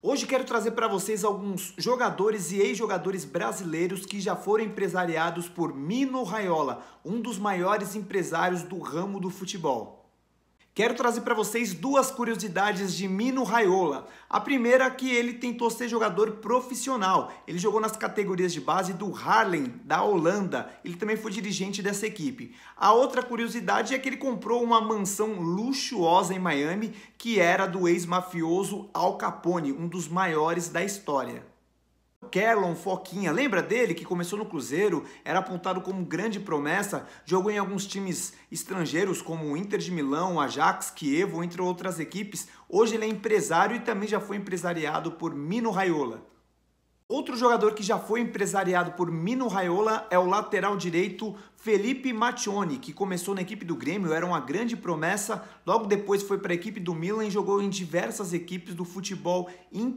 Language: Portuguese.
Hoje quero trazer para vocês alguns jogadores e ex-jogadores brasileiros que já foram empresariados por Mino Raiola, um dos maiores empresários do ramo do futebol. Quero trazer para vocês duas curiosidades de Mino Raiola. A primeira é que ele tentou ser jogador profissional. Ele jogou nas categorias de base do Harlem, da Holanda. Ele também foi dirigente dessa equipe. A outra curiosidade é que ele comprou uma mansão luxuosa em Miami que era do ex-mafioso Al Capone, um dos maiores da história. Kerlon Foquinha, lembra dele que começou no Cruzeiro, era apontado como grande promessa, jogou em alguns times estrangeiros como o Inter de Milão, Ajax, Kievo, entre outras equipes. Hoje ele é empresário e também já foi empresariado por Mino Raiola. Outro jogador que já foi empresariado por Mino Raiola é o lateral direito Felipe Mattioni, que começou na equipe do Grêmio, era uma grande promessa, logo depois foi para a equipe do Milan e jogou em diversas equipes do futebol internacional.